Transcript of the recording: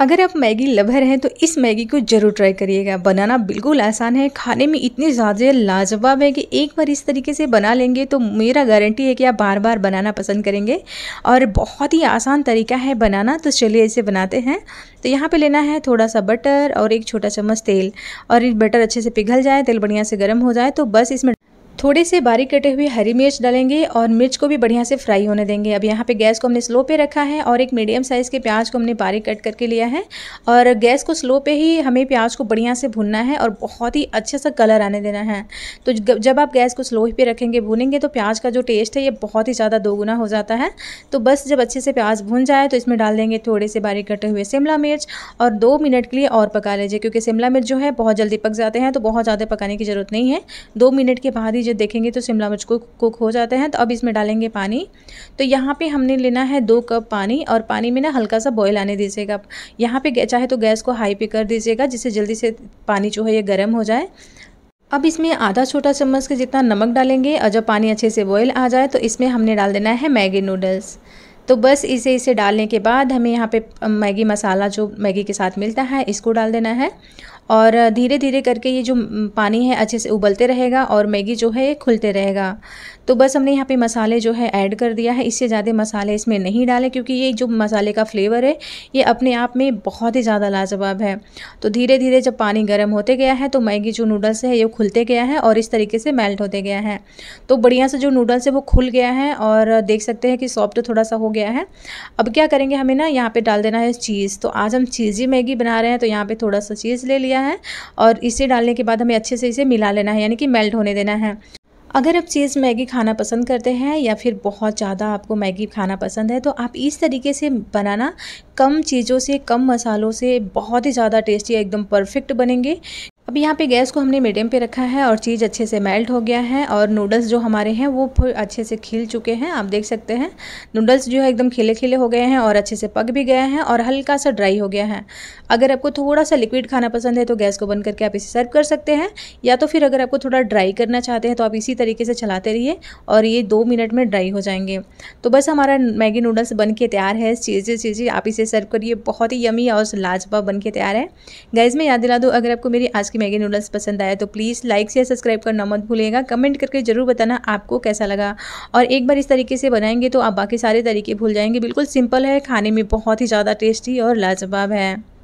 अगर आप Maggi lover हैं तो इस मैगी को ज़रूर ट्राई करिएगा बनाना बिल्कुल आसान है खाने में इतनी ज़्यादा लाजवाब है कि एक बार इस तरीके से बना लेंगे तो मेरा गारंटी है कि आप बार बार बनाना पसंद करेंगे और बहुत ही आसान तरीका है बनाना तो चलिए इसे बनाते हैं तो यहाँ पे लेना है थोड़ा सा बटर और एक छोटा चम्मच तेल और बटर अच्छे से पिघल जाए तेल बढ़िया से गर्म हो जाए तो बस इसमें थोड़े से बारीक कटे हुए हरी मिर्च डालेंगे और मिर्च को भी बढ़िया से फ्राई होने देंगे अब यहाँ पे गैस को हमने स्लो पे रखा है और एक मीडियम साइज़ के प्याज को हमने बारीक कट करके लिया है और गैस को स्लो पे ही हमें प्याज को बढ़िया से भुनना है और बहुत ही अच्छे सा कलर आने देना है तो जब आप गैस को स्लो पे रखेंगे भूनेंगे तो प्याज का जो टेस्ट है ये बहुत ही ज़्यादा दोगुना हो जाता है तो बस जब अच्छे से प्याज भून जाए तो इसमें डाल देंगे थोड़े से बारीक कटे हुए शिमला मिर्च और दो मिनट के लिए और पका लीजिए क्योंकि शिमला मिर्च जो है बहुत जल्दी पक जाते हैं तो बहुत ज़्यादा पकाने की ज़रूरत नहीं है दो मिनट के बाद ही चीज़ें देखेंगे तो शिमला मिर्च को कुक हो जाते हैं तो अब इसमें डालेंगे पानी तो यहाँ पे हमने लेना है दो कप पानी और पानी में ना हल्का सा बॉयल आने दीजिएगा यहाँ पे चाहे तो गैस को हाई पे कर दीजिएगा जिससे जल्दी से पानी जो है ये गर्म हो जाए अब इसमें आधा छोटा चम्मच के जितना नमक डालेंगे और जब पानी अच्छे से बॉयल आ जाए तो इसमें हमने डाल देना है मैगी नूडल्स तो बस इसे इसे डालने के बाद हमें यहाँ पे मैगी मसाला जो मैगी के साथ मिलता है इसको डाल देना है और धीरे धीरे करके ये जो पानी है अच्छे से उबलते रहेगा और मैगी जो है ये खुलते रहेगा तो बस हमने यहाँ पे मसाले जो है ऐड कर दिया है इससे ज़्यादा मसाले इसमें नहीं डाले क्योंकि ये जो मसाले का फ्लेवर है ये अपने आप में बहुत ही ज़्यादा लाजवाब है तो धीरे धीरे जब पानी गर्म होते गया है तो मैगी जो नूडल्स है ये खुलते गया है और इस तरीके से मेल्ट होते गया है तो बढ़िया से जो नूडल्स है वो खुल गया है और देख सकते हैं कि सॉफ्ट थोड़ा सा हो गया है अब क्या करेंगे हमें ना यहाँ पर डाल देना है चीज़ तो आज हम चीज़ी मैगी बना रहे हैं तो यहाँ पर थोड़ा सा चीज़ ले लिया लिया है और इसे डालने के बाद हमें अच्छे से इसे मिला लेना है यानी कि मेल्ट होने देना है अगर आप चीज़ मैगी खाना पसंद करते हैं या फिर बहुत ज़्यादा आपको मैगी खाना पसंद है तो आप इस तरीके से बनाना कम चीज़ों से कम मसालों से बहुत ही ज़्यादा टेस्टी एकदम परफेक्ट बनेंगे अब यहाँ पे गैस को हमने मीडियम पे रखा है और चीज़ अच्छे से मेल्ट हो गया है और नूडल्स जो हमारे हैं वो अच्छे से खिल चुके हैं आप देख सकते हैं नूडल्स जो है एकदम खिले खिले हो गए हैं और अच्छे से पक भी गए हैं और हल्का सा ड्राई हो गया है अगर आपको थोड़ा सा लिक्विड खाना पसंद है तो गैस को बंद करके आप इसे सर्व कर सकते हैं या तो फिर अगर आपको थोड़ा ड्राई करना चाहते हैं तो आप इसी तरीके से चलाते रहिए और ये दो मिनट में ड्राई हो जाएंगे तो बस हमारा मैगी नूडल्स बन के तैयार है चीज़ें चीज़ें आप इसे सर्व करिए बहुत ही यमी और लाजवाब बन के तैयार है गैस में याद दिला दूँ अगर आपको मेरी आज की मैगी नूडल्स पसंद आया तो प्लीज़ लाइक से सब्सक्राइब करना मत भूलिएगा कमेंट करके ज़रूर बताना आपको कैसा लगा और एक बार इस तरीके से बनाएंगे तो आप बाकी सारे तरीके भूल जाएंगे बिल्कुल सिंपल है खाने में बहुत ही ज़्यादा टेस्टी और लाजवाब है